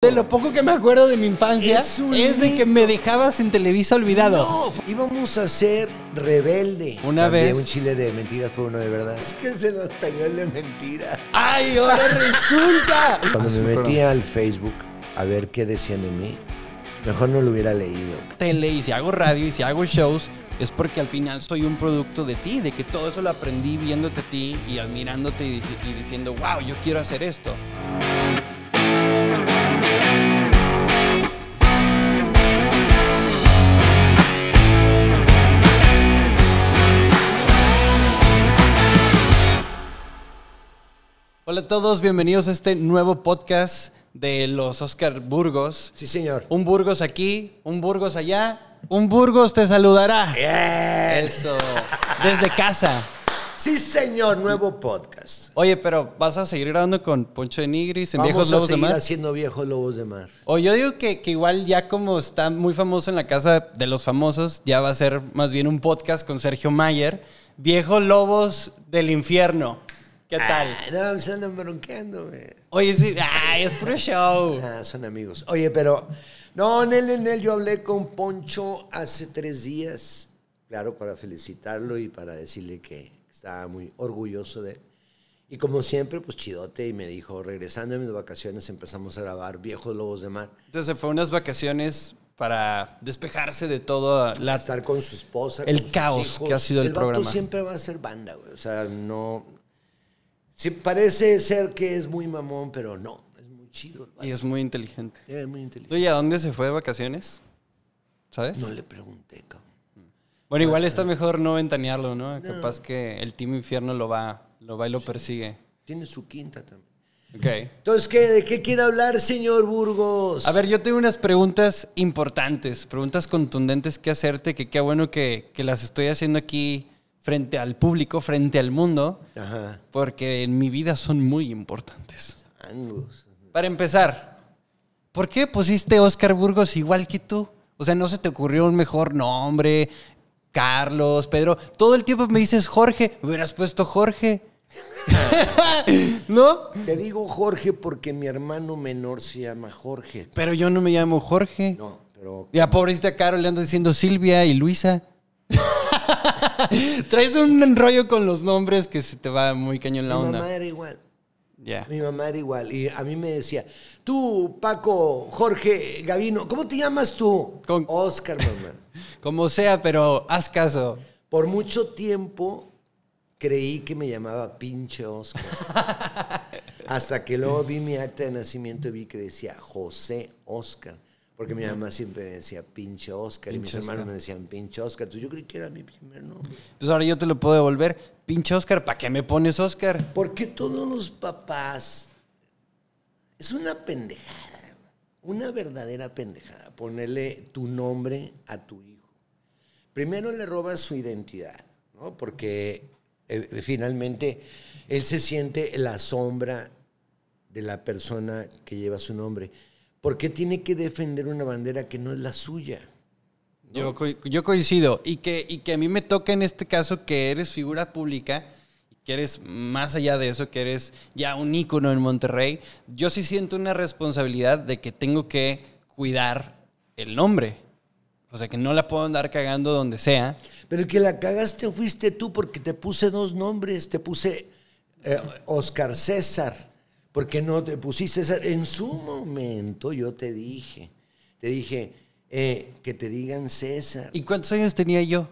De lo poco que me acuerdo de mi infancia es, de que me dejabas en Televisa olvidado. No, íbamos a ser rebelde. Una vez. Un chile de mentiras por uno de verdad. Es que se nos perdió el de mentiras ¡Ay, ahora resulta! Cuando ah, me metía al Facebook a ver qué decían de mí, mejor no lo hubiera leído. Tele y si hago radio y si hago shows, es porque al final soy un producto de ti, de que todo eso lo aprendí viéndote a ti y admirándote y diciendo, wow, yo quiero hacer esto. Hola a todos, bienvenidos a este nuevo podcast de los Oscar Burgos. Sí, señor. Un Burgos aquí, un Burgos allá, un Burgos te saludará. Eso. Desde casa. Sí, señor, nuevo podcast. Oye, pero vas a seguir grabando con Poncho de Nigris en Viejos Lobos de seguir haciendo Viejos Lobos de Mar. O yo digo que, que igual ya como está muy famoso en la casa de los famosos, ya va a ser más bien un podcast con Sergio Mayer, Viejos Lobos del Infierno. ¿Qué tal? Ah, no, se pues andan bronqueando, güey. Oye, sí, es puro show. son amigos. Oye, pero. No, Nel, en él yo hablé con Poncho hace tres días. Claro, para felicitarlo y para decirle que estaba muy orgulloso de él. Y como siempre, pues chidote y me dijo, regresando de mis vacaciones empezamos a grabar Viejos Lobos de Mar. Entonces fue unas vacaciones para despejarse de todo estar con su esposa el caos que ha sido el, el programa siempre va a ser banda güey o sea no Sí, parece ser que es muy mamón, pero no. Es muy chido. Y es muy inteligente. Es muy ¿Y a dónde se fue de vacaciones? ¿Sabes? No le pregunté, cabrón. Bueno, igual ah, está ah. mejor no ventanearlo, ¿no? Capaz que el Team Infierno lo va, lo va y lo persigue. Tiene su quinta también. Okay. Entonces, ¿de qué quiere hablar, señor Burgos? A ver, yo tengo unas preguntas importantes, preguntas contundentes que hacerte, que qué bueno que, que las estoy haciendo aquí frente al público, frente al mundo, porque en mi vida son muy importantes. Para empezar, ¿por qué pusiste Oscar Burgos igual que tú? O sea, ¿no se te ocurrió un mejor nombre? Carlos, Pedro, todo el tiempo me dices Jorge, me hubieras puesto Jorge. ¿No? Te digo Jorge porque mi hermano menor se llama Jorge. Pero yo no me llamo Jorge. No, pero. Y a pobrecita Caro le ando diciendo Silvia y Luisa. Traes un rollo con los nombres que se te va muy cañón la onda. Mi mamá era igual. Mi mamá era igual. Y a mí me decía, tú, Paco, Jorge, Gavino, ¿cómo te llamas tú? Con... Oscar, mamá. Como sea, pero haz caso. Por mucho tiempo creí que me llamaba pinche Oscar. Hasta que luego vi mi acta de nacimiento y vi que decía José Oscar. Porque mi mamá siempre me decía pinche Oscar y mis hermanos me decían pinche Oscar. Entonces yo creí que era mi primer nombre. Pues ahora yo te lo puedo devolver. Pinche Oscar, ¿para qué me pones Oscar? Porque todos los papás. Es una pendejada, una verdadera pendejada, ponerle tu nombre a tu hijo. Primero le robas su identidad, ¿no? Porque eh, eh, finalmente él se siente la sombra de la persona que lleva su nombre. ¿Por qué tiene que defender una bandera que no es la suya? Yo, yo, coincido. Y que, y que a mí me toca en este caso que eres figura pública, que eres más allá de eso, que eres ya un ícono en Monterrey. Yo sí siento una responsabilidad de que tengo que cuidar el nombre. O sea, que no la puedo andar cagando donde sea. Pero que la cagaste fuiste tú porque te puse dos nombres. Te puse eh, Oscar César qué no te pusiste César? En su momento yo te dije, te dije, eh, que te digan César. ¿Y cuántos años tenía yo?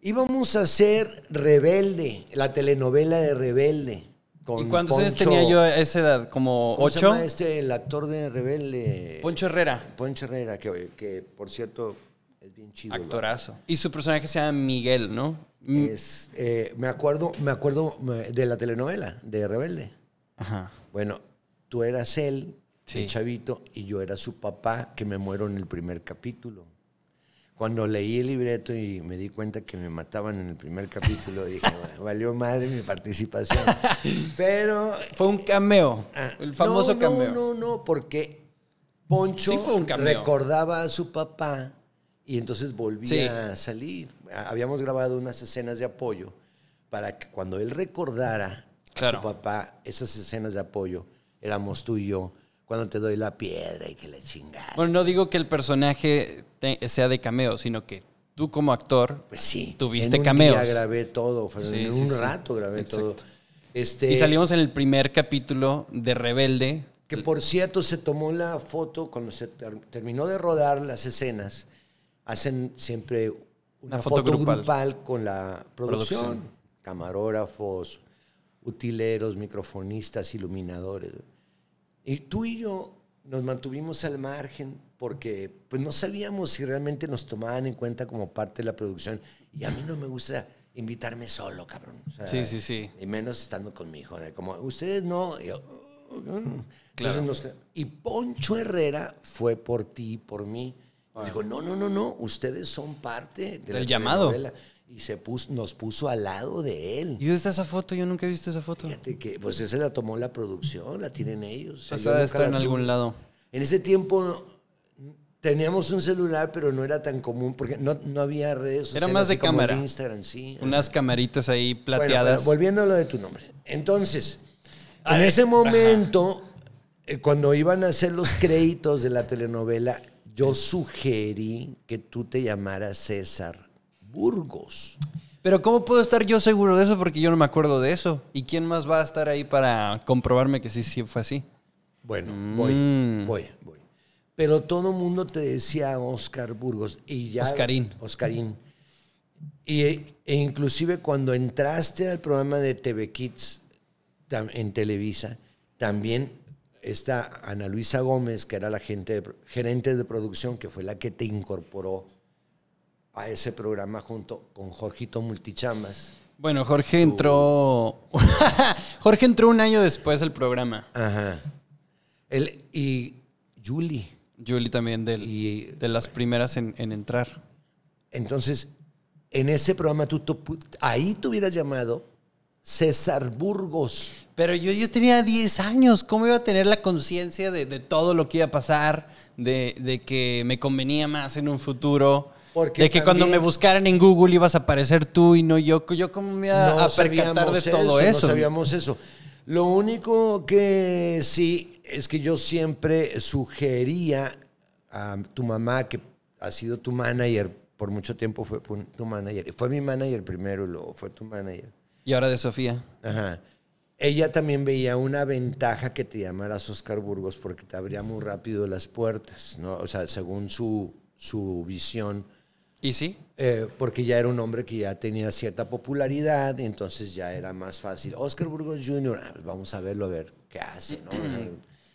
Íbamos a hacer Rebelde, la telenovela de Rebelde. Con ¿Y cuántos años tenía yo a esa edad? ¿Como ocho? este, el actor de Rebelde. Poncho Herrera. Poncho Herrera, que, que por cierto es bien chido. Actorazo. Y su personaje se llama Miguel, ¿no? Mm. Es, eh, me acuerdo, me acuerdo de la telenovela de Rebelde. Bueno, tú eras él, el chavito, y yo era su papá, que me muero en el primer capítulo. Cuando leí el libreto y me di cuenta que me mataban en el primer capítulo, dije, valió madre mi participación. Pero. Fue un cameo. Ah, el famoso cameo. No, no, no, porque Poncho recordaba a su papá y entonces volvía a salir habíamos grabado unas escenas de apoyo para que cuando él recordara a su papá esas escenas de apoyo, éramos tú y yo, cuando te doy la piedra y que le chingada. Bueno, no digo que el personaje sea de cameo, sino que tú como actor pues sí, tuviste en un grabé todo, en un rato grabé todo. Este, y salimos en el primer capítulo de Rebelde. Que por cierto se tomó la foto cuando se terminó de rodar las escenas. Hacen siempre una, foto, grupal. con la producción, camarógrafos, utileros, microfonistas, iluminadores. Y tú y yo nos mantuvimos al margen porque pues, no sabíamos si realmente nos tomaban en cuenta como parte de la producción. Y a mí no me gusta invitarme solo, cabrón. sí, sí, sí. Y menos estando conmigo. Como, ustedes no. Yo, mm, mm". claro. y Poncho Herrera fue por ti y por mí. Dijo, no, no, no, no, ustedes son parte del llamado. Y se nos puso al lado de él. ¿Y dónde está esa foto? Yo nunca he visto esa foto. que, pues esa la tomó la producción, la tienen ellos. O en algún lado. En ese tiempo teníamos un celular, pero no era tan común porque no, había redes sociales. Era más de cámara. Unas camaritas ahí plateadas. volviendo a lo de tu nombre. Entonces, en ese momento, eh, cuando iban a hacer los créditos de la telenovela, yo sugerí que tú te llamaras César Burgos. Pero ¿cómo puedo estar yo seguro de eso? Porque yo no me acuerdo de eso. ¿Y quién más va a estar ahí para comprobarme que sí, sí fue así? Bueno, voy, mm. voy, voy. Pero todo el mundo te decía Oscar Burgos y Oscarín. Oscarín. E, e inclusive cuando entraste al programa de TV Kids en Televisa, también esta Ana Luisa Gómez, que era la gente, gerente de producción, que fue la que te incorporó a ese programa junto con Jorgito Multichamas. Bueno, Jorge entró. Jorge entró un año después del programa. Ajá. y Julie. Julie también, del, de las primeras en, entrar. Entonces, en ese programa tú, ahí te hubieras llamado César Burgos. Pero yo, yo tenía 10 años, ¿cómo iba a tener la conciencia de, todo lo que iba a pasar, de, que me convenía más en un futuro? de que cuando me buscaran en Google ibas a aparecer tú y no yo. Yo cómo me iba a percatar de todo eso, No sabíamos eso. Lo único que sí es que yo siempre sugería a tu mamá, que ha sido tu manager por mucho tiempo, fue tu manager. Fue mi manager primero y luego fue tu manager. Y ahora de Sofía. Ella también veía una ventaja que te llamaras Oscar Burgos porque te abría muy rápido las puertas, ¿no? O sea, según su, su visión. ¿Y sí? Eh, porque ya era un hombre que ya tenía cierta popularidad, y entonces ya era más fácil. Oscar Burgos Jr., vamos a verlo, a ver qué hace, ¿no?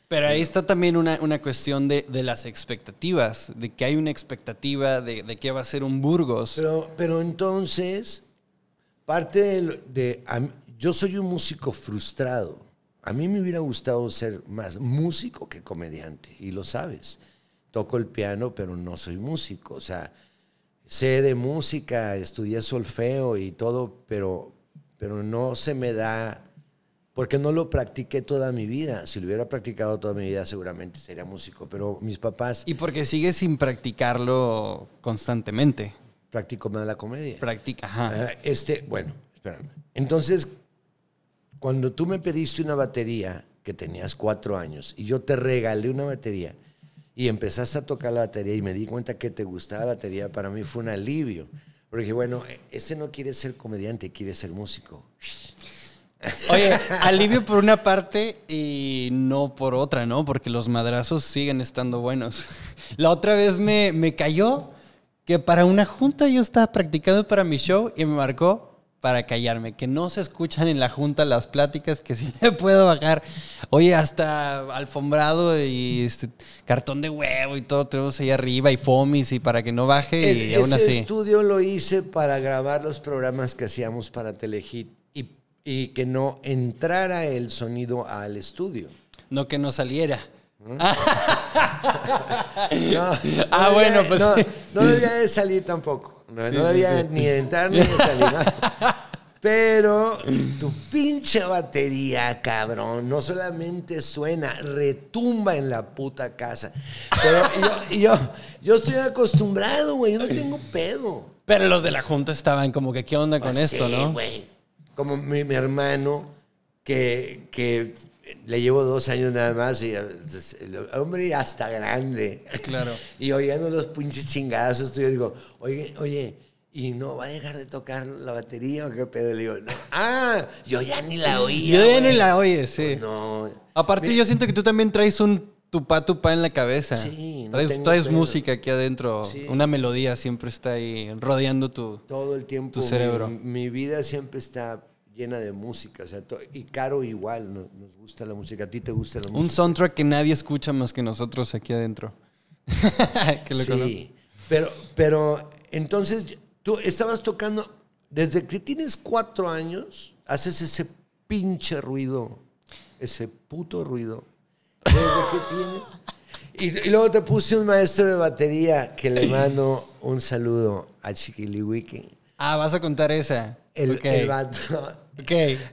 Pero ahí está también una, cuestión de, las expectativas, de que hay una expectativa de, de qué va a ser un Burgos. Pero, pero entonces, Parte de, yo soy un músico frustrado. A mí me hubiera gustado ser más músico que comediante, y lo sabes. Toco el piano, pero no soy músico. O sea, sé de música, estudié solfeo y todo, pero, pero no se me da, porque no lo practiqué toda mi vida. Si lo hubiera practicado toda mi vida, seguramente sería músico, pero mis papás... Y porque sigues sin practicarlo constantemente practico más la comedia. Practica, ajá. Ah, este, bueno, espérame. Entonces, cuando tú me pediste una batería que tenías cuatro años y yo te regalé una batería y empezaste a tocar la batería y me di cuenta que te gustaba la batería, para mí fue un alivio. Porque bueno, ese no quiere ser comediante, quiere ser músico. Oye, alivio por una parte y no por otra, ¿no? Porque los madrazos siguen estando buenos. La otra vez me, me cayó que para una junta yo estaba practicando para mi show y me marcó para callarme, que no se escuchan en la junta las pláticas, que si te puedo bajar, oye, hasta alfombrado y este, cartón de huevo y todo, tenemos ahí arriba y fomis y para que no baje y aún ese estudio lo hice para grabar los programas que hacíamos para Telehit y, y que no entrara el sonido al estudio. No que no saliera no, ah, bueno, pues. No, debía de salir tampoco. No, debía ni entrar ni de salir. Pero tu pinche batería, cabrón, no solamente suena, retumba en la puta casa. Pero yo, yo, estoy acostumbrado, güey, yo no tengo pedo. Pero los de la junta estaban como que, ¿qué onda con pues esto, no? Como mi, mi hermano, que, que le llevo dos años nada más y pues, el hombre hasta grande. Claro. Y oyendo los pinches chingazos, yo digo, oye, oye, ¿y no va a dejar de tocar la batería o qué pedo? Le digo, ah, yo ya ni la oía. Yo ya ni la oye, sí. Pues, no. Aparte, yo siento que tú también traes un tupá tupá en la cabeza. Sí, no Traes, música aquí adentro. Una melodía siempre está ahí rodeando tu Todo el tiempo. Tu cerebro. mi vida siempre está llena de música. O sea, y Caro igual, nos gusta la música. ¿A ti te gusta la música? Un soundtrack que nadie escucha más que nosotros aquí adentro. sí, pero, pero entonces tú estabas tocando, desde que tienes cuatro años, haces ese pinche ruido, ese puto ruido. Desde que Y, luego te puse un maestro de batería que le mando un saludo a Chiquiliwiki. Ah, vas a contar esa. El, okay. el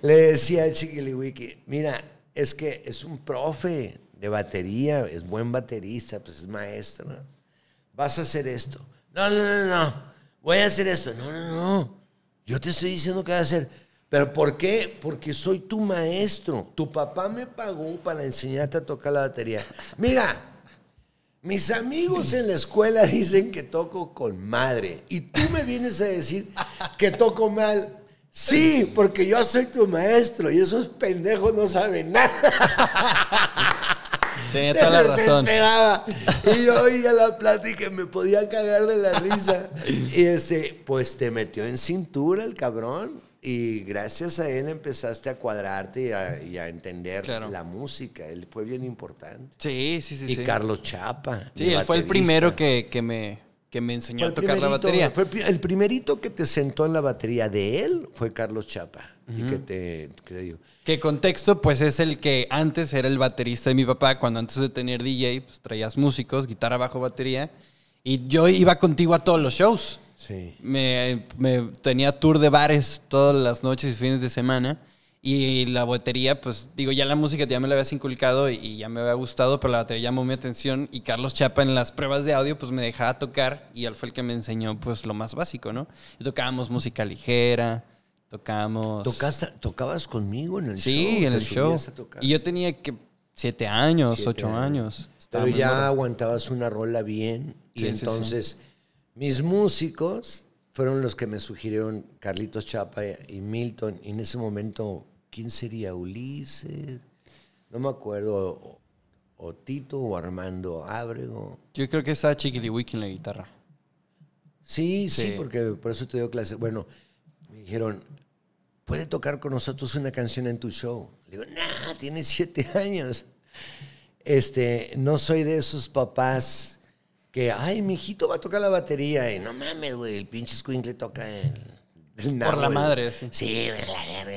le decía a Chiquiliwiki, mira, es que es un profe de batería, es buen baterista, pues es maestro. Vas a hacer esto. No, no, no, no. Voy a hacer esto. No, no, no. Yo te estoy diciendo qué voy a hacer. ¿Pero por qué? Porque soy tu maestro. Tu papá me pagó para enseñarte a tocar la batería. Mira, mis amigos en la escuela dicen que toco con madre y tú me vienes a decir que toco mal. Sí, porque yo soy tu maestro y esos pendejos no saben nada. Tenía toda la razón. Y yo oía la plática y me podía cagar de la risa. Y este, pues te metió en cintura el cabrón. Y gracias a él empezaste a cuadrarte y a, entender la música. Él fue bien importante. Sí, sí, sí. Y Carlos Chapa. Sí, él fue el primero que me, que me enseñó a tocar la batería. Fue el primerito que te sentó en la batería de él fue Carlos Chapa. que te, contexto, pues es el que antes era el baterista de mi papá, cuando antes de tener DJ, pues traías músicos, guitarra, bajo, batería. Y yo iba contigo a todos los shows. Sí. Me, me tenía tour de bares todas las noches y fines de semana. Y la batería, pues digo, ya la música ya me la habías inculcado y ya me había gustado, pero la batería llamó mi atención y Carlos Chapa en las pruebas de audio pues me dejaba tocar y él fue el que me enseñó pues lo más básico, ¿no? tocábamos música ligera, tocábamos... ¿Tocaste, ¿Tocabas conmigo en el show? Sí, en el show. Y yo tenía que siete años, ocho años. Pero ya aguantabas una rola bien y entonces mis músicos fueron los que me sugirieron Carlitos Chapa y Milton y en ese momento ¿Quién sería Ulises? No me acuerdo. O, o Tito o Armando Ábrego. Yo creo que estaba Chiquiliwiki en la guitarra. Sí, sí, porque por eso te dio clase. Bueno, me dijeron, ¿puede tocar con nosotros una canción en tu show? Le digo, nah, tiene siete años. Este, no soy de esos papás que, ay, mi hijito va a tocar la batería. Y no mames, güey, el pinche le toca el por la madre, sí. Sí, la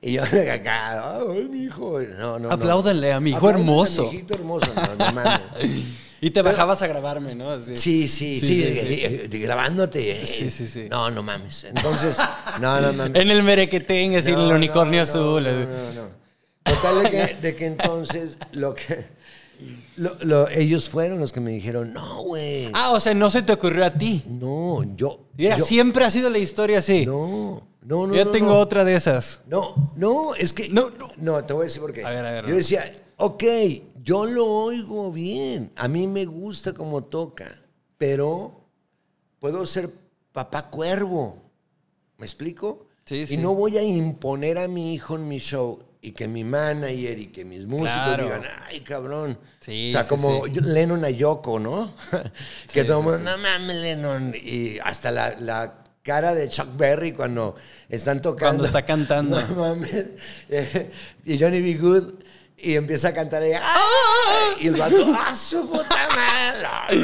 Y yo de acá, ay, mi hijo. No, no. Apláudenle a mi hijo hermoso. A mi hijito hermoso, no, no mames. Y te bajabas a grabarme, ¿no? Sí, sí, sí, grabándote. Eh. Sí, sí, sí. No, no mames. Entonces, no, no mames. En el merequetén, así, no, en el unicornio azul. No, no, no. Total de que entonces lo que ellos fueron los que me dijeron, no, güey. Ah, o sea, no se te ocurrió a ti. No, yo. siempre ha sido la historia así. No, no, no. Yo tengo otra de esas. No, no, es que. No, no. No, te voy a decir por qué. Yo decía, ok, yo lo oigo bien. A mí me gusta como toca, pero puedo ser papá cuervo. ¿Me explico? Sí, y no voy a imponer a mi hijo en mi show y que mi manager y que mis músicos digan, ay, cabrón. o sea, como Lennon a Yoko, ¿no? que todo el mundo, no mames, Lennon. Y hasta la, la, cara de Chuck Berry cuando están tocando. Cuando está cantando. No mames. y Johnny B. Good. Y empieza a cantar ella. Ah", ¡Ah! Y el vato, ¡ah, su puta madre!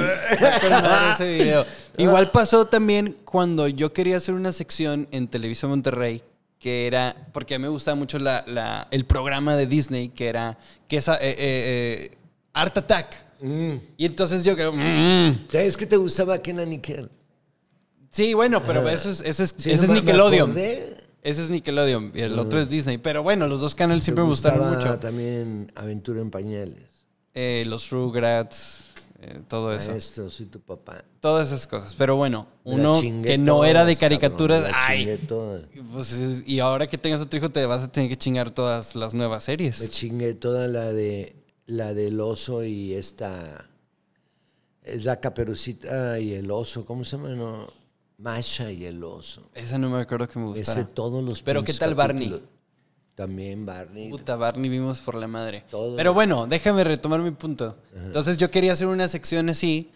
ese video. Igual pasó también cuando yo quería hacer una sección en Televisa Monterrey que era, porque a mí me gustaba mucho la, el programa de Disney, que era, que esa, eh, eh, eh, Art Attack. Mm. Y entonces yo que... Mm". Es que te gustaba Kenan Nickel. Sí, bueno, pero ese es, Nickelodeon. ese es Nickelodeon y el otro es mm. Disney. Pero bueno, los dos canales siempre me gustaron mucho. también Aventura en Pañales. los Rugrats. Eh, todo eso. Esto, soy tu papá. Todas esas cosas. Pero bueno, uno que no era de caricaturas, ay, pues, y ahora que tengas otro hijo te vas a tener que chingar todas las nuevas series. Me chingué toda la de la del oso y esta es la caperucita y el oso, ¿cómo se llama? No, Masha y el oso. Esa no me acuerdo que me gustara. Ese todos los Pero qué tal Barney? También Barney. Puta, Barney vimos por la madre. Pero bueno, déjame retomar mi punto. Entonces yo quería hacer una sección así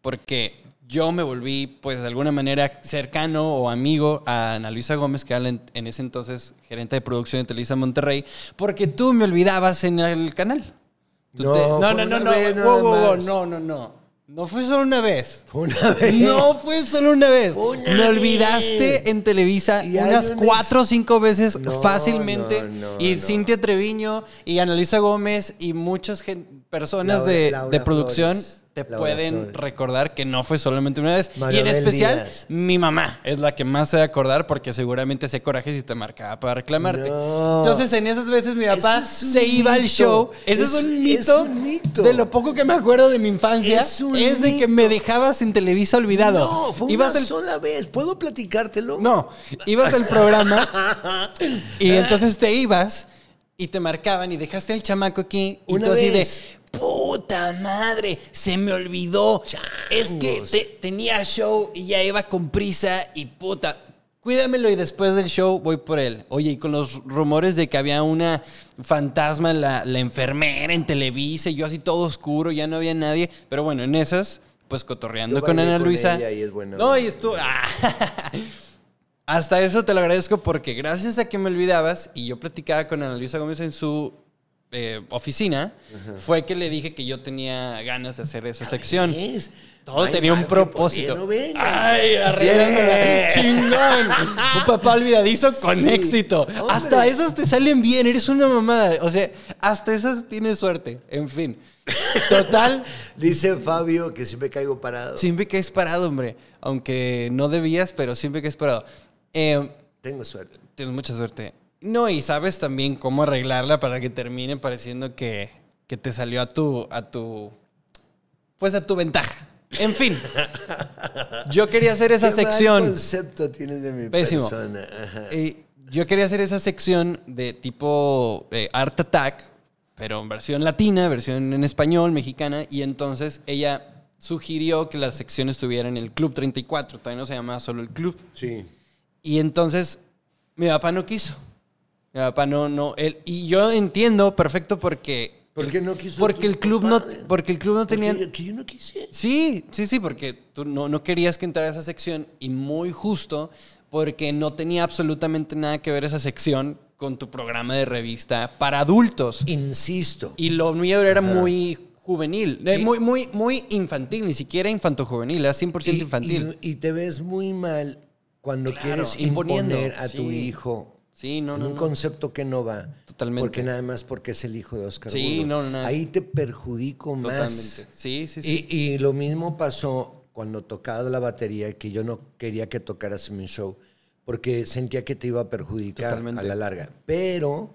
porque yo me volví, pues de alguna manera, cercano o amigo a Ana Luisa Gómez, que era en, ese entonces gerente de producción de Televisa Monterrey, porque tú me olvidabas en el canal. no, no, no, no, no, no, no. No fue solo una vez. No fue solo una vez. Me olvidaste en Televisa unas cuatro o cinco veces fácilmente. y Cintia Treviño y Analisa Gómez y muchas personas de, producción te pueden recordar que no fue solamente una vez. y en especial, mi mamá es la que más se va acordar porque seguramente se coraje si te marcaba para reclamarte. Entonces, en esas veces mi papá se iba al show. Ese es, un mito de lo poco que me acuerdo de mi infancia. Es, de que me dejabas en Televisa olvidado. No, fue una sola vez. ¿Puedo platicártelo? No, ibas al programa y entonces te ibas y te marcaban y dejaste el chamaco aquí. y tú de, puta madre, se me olvidó. Es que tenía show y ya iba con prisa y puta. Cuídamelo y después del show voy por él. Oye, y con los rumores de que había una fantasma, la, la enfermera en Televisa, y yo así todo oscuro, ya no había nadie. Pero bueno, en esas, pues cotorreando con Ana Luisa. no, y estuvo. Ah, hasta eso te lo agradezco porque gracias a que me olvidabas y yo platicaba con Ana Luisa Gómez en su eh, oficina fue que le dije que yo tenía ganas de hacer esa sección. Todo tenía un propósito. Ay, Chingón. un papá olvidadizo con éxito. Hasta esas te salen bien. Eres una mamada. O sea, hasta esas tienes suerte. En fin. Total. Dice Fabio que siempre caigo parado. Siempre caes parado, hombre. Aunque no debías, pero siempre caes parado. Eh, Tengo suerte. Tienes mucha suerte. No, y sabes también cómo arreglarla para que termine pareciendo que, te salió a tu, a tu, pues a tu ventaja. En fin, yo quería hacer esa sección. ¿Qué concepto tienes de mi Pésimo. persona? yo quería hacer esa sección de tipo eh, Art Attack, pero en versión latina, versión en español, mexicana, y entonces ella sugirió que la sección estuviera en el Club 34, todavía no se llamaba solo el Club. Sí. Y entonces mi papá no quiso no, no. Él, y yo entiendo perfecto porque. Porque no quiso. Porque el club no, porque el club no tenía. que yo no quise. Sí, sí, sí, porque tú no, no querías que entrara a esa sección y muy justo porque no tenía absolutamente nada que ver esa sección con tu programa de revista para adultos. Insisto. Y lo mío era muy juvenil, eh, muy, muy, muy infantil, ni siquiera infantojuvenil, era 100% infantil. Y, te ves muy mal cuando quieres imponer a tu hijo Sí, no, Un concepto que no va. Totalmente. Porque nada más porque es el hijo de Oscar. Sí, no, Ahí te perjudico Totalmente. más. Sí, sí, sí. Y, lo mismo pasó cuando tocaba la batería, que yo no quería que tocaras en mi show, porque sentía que te iba a perjudicar a la larga. Pero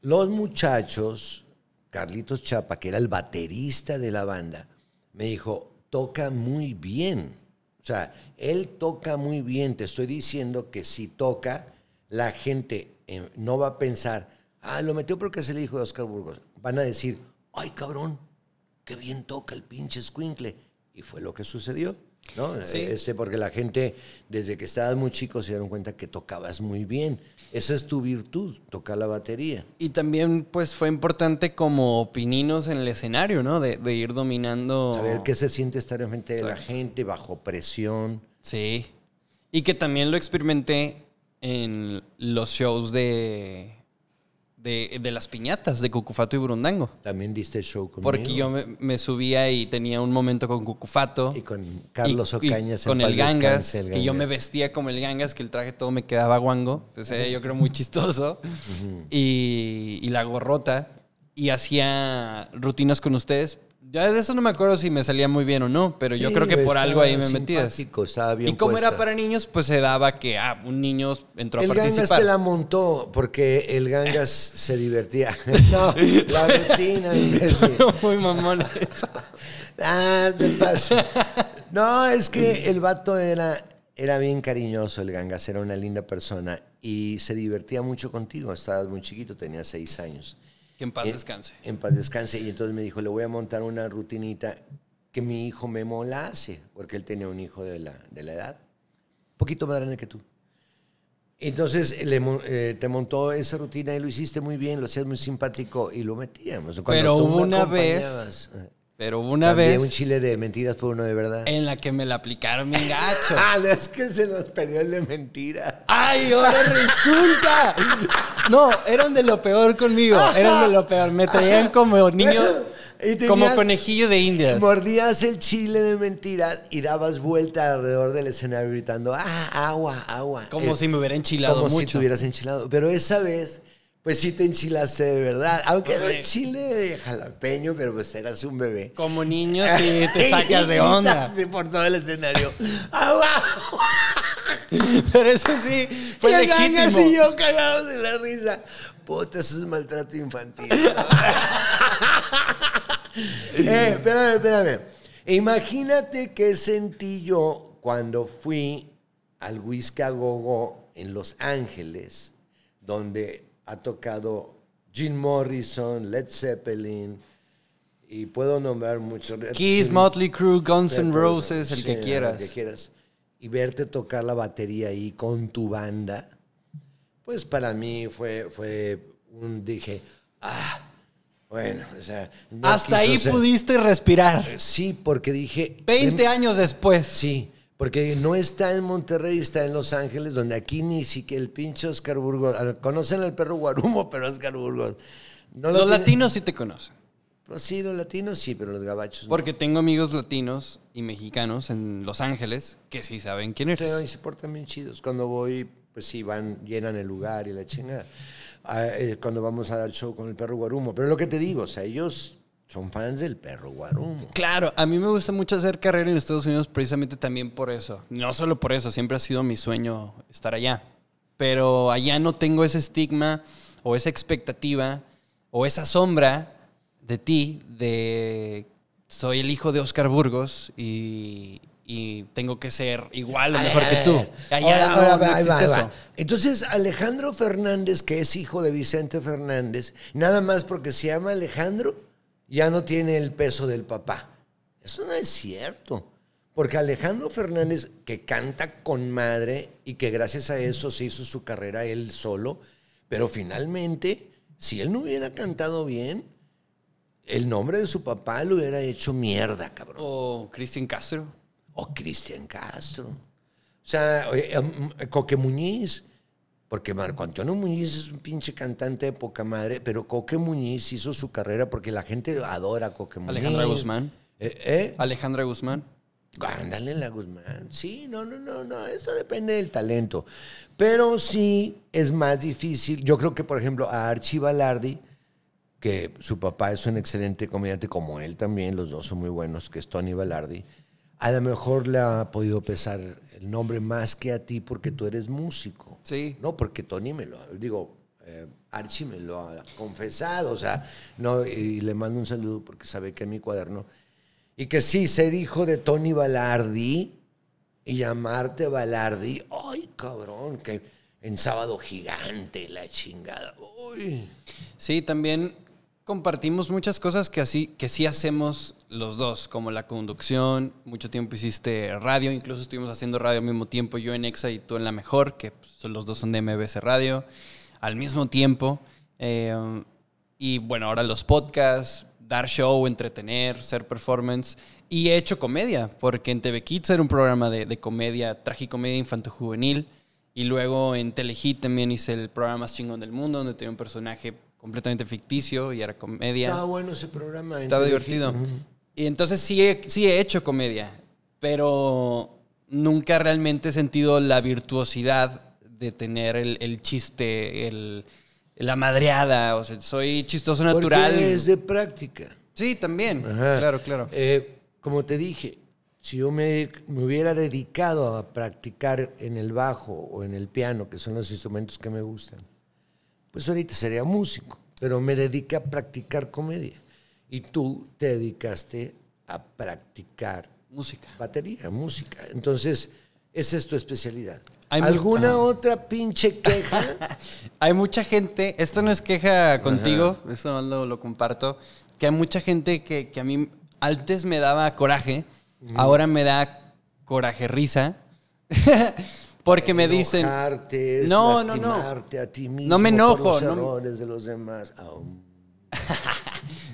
los muchachos, Carlitos Chapa, que era el baterista de la banda, me dijo, toca muy bien. O sea, él toca muy bien. Te estoy diciendo que si toca la gente eh, no va a pensar, ah, lo metió porque es el hijo de Oscar Burgos. Van a decir, ay, cabrón, qué bien toca el pinche squinkle. Y fue lo que sucedió. ¿no? Sí. Este, porque la gente, desde que estabas muy chico, se dieron cuenta que tocabas muy bien. Esa es tu virtud, tocar la batería. Y también, pues, fue importante como opininos en el escenario, ¿no? De, de ir dominando. Saber qué se siente estar enfrente de la gente, bajo presión. Sí. Y que también lo experimenté en los shows de, de, las piñatas de Cucufato y Burundango. También diste show conmigo. Porque yo me, subía y tenía un momento con Cucufato. Y con Carlos Ocaña Ocañas. con el gangas, que yo me vestía como el Gangas, que el traje todo me quedaba guango. Entonces yo creo muy chistoso. y, y la gorrota. Y hacía rutinas con ustedes, ya de eso no me acuerdo si me salía muy bien o no, pero yo creo que por algo ahí me metías. y como era para niños, pues se daba que ah, un niño entró a participar. El Gangas te la montó porque el Gangas se divertía. no, la rutina, muy mamón ah, de paso. No, es que el vato era, era bien cariñoso, el Gangas, era una linda persona y se divertía mucho contigo. Estabas muy chiquito, tenías seis años en paz eh, descanse. En paz descanse. Y entonces me dijo, le voy a montar una rutinita que mi hijo me la hace, porque él tenía un hijo de la, edad, poquito más grande que tú. Entonces le, eh, te montó esa rutina y lo hiciste muy bien, lo hacías muy simpático y lo metíamos. Pero una vez pero una También vez. un chile de mentiras fue uno de verdad. En la que me la aplicaron mi gacho. ah, es que se nos perdió el de mentiras. ¡Ay, ahora resulta! No, eran de lo peor conmigo. Eran de lo peor. Me traían como niño. como conejillo de indias. Mordías el chile de mentiras y dabas vuelta alrededor del escenario gritando, ah, agua, agua. Como eh, si me hubiera enchilado mucho. Como si te hubieras enchilado. Pero esa vez pues sí te enchilaste de verdad. Aunque es pues un chile jalapeño, pero pues eras un bebé. Como niño sí te sacas de onda. por todo el escenario. pero eso sí fue legítimo. Y yo cagado de la risa. Puta, eso es maltrato infantil. eh, espérame, espérame. Imagínate qué sentí yo cuando fui al Whisky Gogo en Los Ángeles, donde ha tocado Jim Morrison, Led Zeppelin, y puedo nombrar muchos. Keys, Motley Crue, Guns N' Roses, el que quieras. Y verte tocar la batería ahí con tu banda, pues para mí fue, fue un, dije, ah, bueno, o sea... Hasta ahí pudiste respirar. Sí, porque dije... 20 años después. Sí, porque no está en Monterrey, está en Los Ángeles, donde aquí ni siquiera el pincho Oscar Burgos. Conocen al perro Guarumo, pero Oscar Burgos. los latinos sí te conocen. Pues sí, los latinos sí, pero los gabachos Porque tengo amigos latinos y mexicanos en Los Ángeles que sí saben quién eres. Pero, y se portan bien chidos. Cuando voy, pues sí, van, llenan el lugar y la chingada. Ah, eh, cuando vamos a dar show con el perro Guarumo. Pero lo que te digo, o sea, ellos son fans del perro Guarumo. Claro, a mí me gusta mucho hacer carrera en Estados Unidos precisamente también por eso. No solo por eso, siempre ha sido mi sueño estar allá. Pero allá no tengo ese estigma o esa expectativa o esa sombra de ti de soy el hijo de Oscar Burgos y, tengo que ser igual o mejor que tú. Allá no, Entonces, Alejandro Fernández, que es hijo de Vicente Fernández, nada más porque se llama Alejandro, ya no tiene el peso del papá. Eso no es cierto. Porque Alejandro Fernández, que canta con madre y que gracias a eso se hizo su carrera él solo, pero finalmente, si él no hubiera cantado bien, el nombre de su papá lo hubiera hecho mierda, cabrón. O Cristian Castro. O Cristian Castro. O sea, eh, em, Coque Muñiz porque Marco Antonio Muñiz es un pinche cantante de poca madre, pero Coque Muñiz hizo su carrera porque la gente adora a Coque Muñiz. Alejandra Guzmán. ¿Eh? ¿eh? Alejandra Guzmán. Ándale la Guzmán. Sí, no, no, no, no. Eso depende del talento. Pero sí es más difícil. Yo creo que, por ejemplo, a Archie Balardi, que su papá es un excelente comediante, como él también, los dos son muy buenos, que es Tony Balardi a lo mejor le ha podido pesar el nombre más que a ti porque tú eres músico. Sí. No, porque Tony me lo, digo, eh, Archie me lo ha confesado, o sea, no, y le mando un saludo porque sabe que mi cuaderno. Y que sí, se dijo de Tony Balardi y llamarte Balardi, ay cabrón, que en sábado gigante, la chingada. Sí, también compartimos muchas cosas que así que sí hacemos los dos, como la conducción, mucho tiempo hiciste radio, incluso estuvimos haciendo radio al mismo tiempo, yo en Exa y tú en La Mejor, que pues, los dos son de MBC Radio, al mismo tiempo. Eh, y bueno, ahora los podcasts, dar show, entretener, ser performance. Y he hecho comedia, porque en TV Kids era un programa de, comedia, tragicomedia infanto-juvenil. Y luego en Telehit también hice el programa más chingón del mundo, donde tenía un personaje completamente ficticio y era comedia. Estaba bueno ese programa. Estaba divertido. Y entonces sí he, sí he hecho comedia, pero nunca realmente he sentido la virtuosidad de tener el, el chiste, el, la madreada. O sea, soy chistoso Porque natural. es de práctica. Sí, también. Claro, claro. Eh, como te dije, si yo me, me, hubiera dedicado a practicar en el bajo o en el piano, que son los instrumentos que me gustan, pues ahorita sería músico, pero me dediqué a practicar comedia. Y tú te dedicaste a practicar música. Batería, música. Entonces, esa es tu especialidad. Hay ¿Alguna otra pinche queja? hay mucha gente, esto no es queja contigo, Esto eso no lo, comparto, que hay mucha gente que, que, a mí antes me daba coraje, ahora me da coraje risa. Porque me dicen. no, no, no. no me enojo.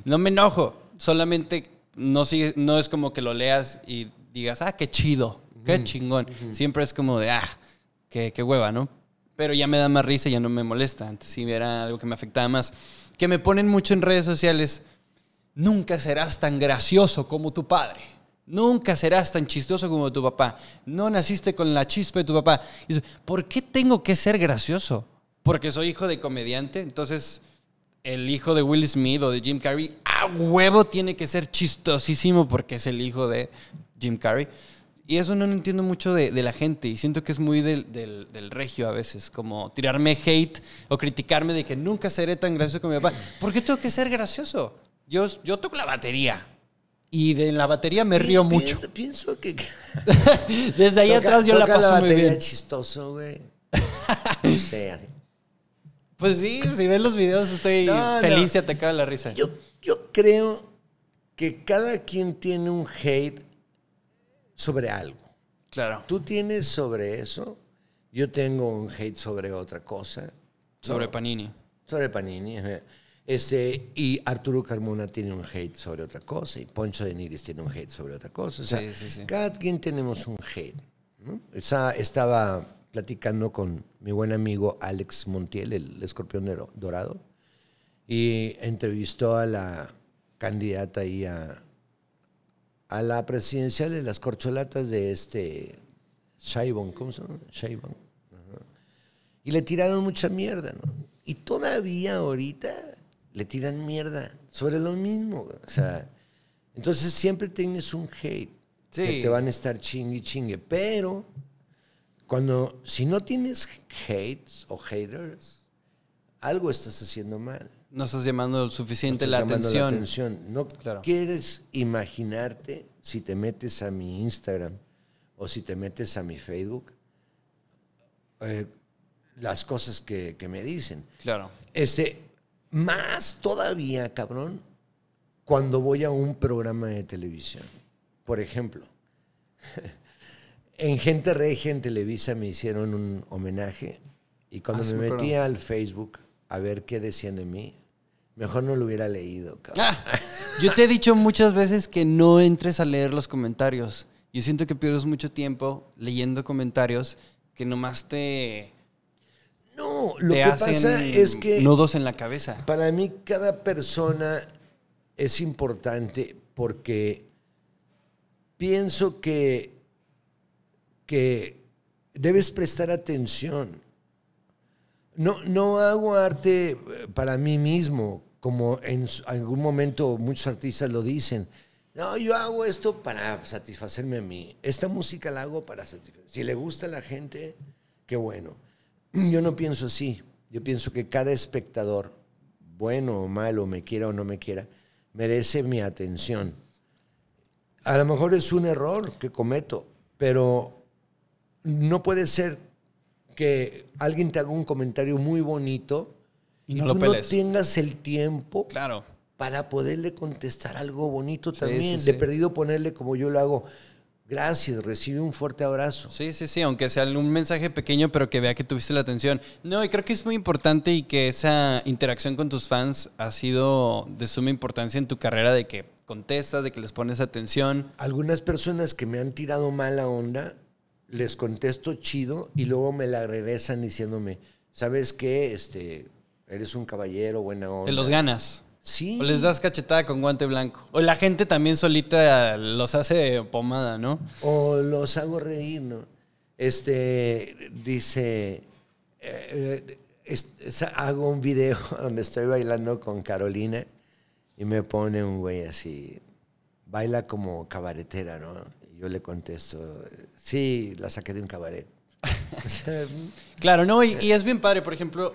no, me enojo. Solamente no, es como que lo leas y digas, ah, qué chido, qué chingón. Siempre es como de, ah, qué, hueva, ¿no? Pero ya me da más risa, y ya no me molesta. Antes sí era algo que me afectaba más. Que me ponen mucho en redes sociales. Nunca serás tan gracioso como tu padre. Nunca serás tan chistoso como tu papá. No naciste con la chispa de tu papá. ¿por qué tengo que ser gracioso? Porque soy hijo de comediante, entonces el hijo de Will Smith o de Jim Carrey a huevo tiene que ser chistosísimo porque es el hijo de Jim Carrey. Y eso no lo entiendo mucho de, la gente y siento que es muy del, regio a veces, como tirarme hate o criticarme de que nunca seré tan gracioso como mi papá. ¿Por qué tengo que ser gracioso? yo toco la batería y de la batería me río mucho. Pienso que. Desde ahí atrás yo la paso la muy bien. chistoso, güey. no sé, Pues sí, si ves los videos estoy feliz y atacado la risa. Yo, yo creo que cada quien tiene un hate sobre algo. Claro. Tú tienes sobre eso, yo tengo un hate sobre otra cosa. Sobre Panini. Sobre Panini y Arturo Carmona tiene un hate sobre otra cosa, y Poncho de Nigris tiene un hate sobre otra cosa. O sea, cada quien tenemos un hate. estaba platicando con mi buen amigo Alex Montiel, el escorpión dorado, y entrevistó a la candidata y a, la presidencial de las corcholatas de este Shaibon, ¿cómo se llama? Shaibon. Y le tiraron mucha mierda, ¿no? Y todavía ahorita le tiran mierda sobre lo mismo. O sea, entonces siempre tienes un hate sí. que te van a estar chingue chingue. Pero cuando, si no tienes hates o haters, algo estás haciendo mal. No estás llamando suficiente la, atención. No quieres imaginarte si te metes a mi Instagram o si te metes a mi Facebook eh, las cosas que, que me dicen. Claro. Este, más todavía, cabrón, cuando voy a un programa de televisión. Por ejemplo, en Gente Regia, en Televisa, me hicieron un homenaje. Y cuando ah, me metí al Facebook a ver qué decían de mí, mejor no lo hubiera leído, cabrón. Ah, yo te he dicho muchas veces que no entres a leer los comentarios. Yo siento que pierdes mucho tiempo leyendo comentarios que nomás te no, lo que pasa es que. Nudos en la cabeza. Para mí, cada persona es importante porque pienso que, que debes prestar atención. No, no hago arte eh, para mí mismo, como en algún momento muchos artistas lo dicen. No, yo hago esto para satisfacerme a mí. Esta música la hago para satisfacerme. Si le gusta a la gente, qué bueno yo no pienso así. Yo pienso que cada espectador, bueno o malo, me quiera o no me quiera, merece mi atención. A lo mejor es un error que cometo, pero no puede ser que alguien te haga un comentario muy bonito y, no, tú no tengas el tiempo para poderle contestar algo bonito también. de perdido ponerle como yo lo hago Gracias, recibe un fuerte abrazo. Sí, sí, sí, aunque sea un mensaje pequeño, pero que vea que tuviste la atención. No, y creo que es muy importante y que esa interacción con tus fans ha sido de suma importancia en tu carrera, de que contestas, de que les pones atención. Algunas personas que me han tirado mala onda, les contesto chido y luego me la regresan diciéndome, ¿sabes qué? Este, eres un caballero, buena onda. Te los ganas. O les das cachetada con guante blanco. O la gente también solita los hace pomada, ¿no? O los hago reír, ¿no? Este, dice, eh, eh, hago un video donde estoy bailando con Carolina y me pone un güey así, baila como cabaretera, ¿no? yo le contesto, sí, la saqué de un cabaret. claro, no, y, es bien padre, por ejemplo,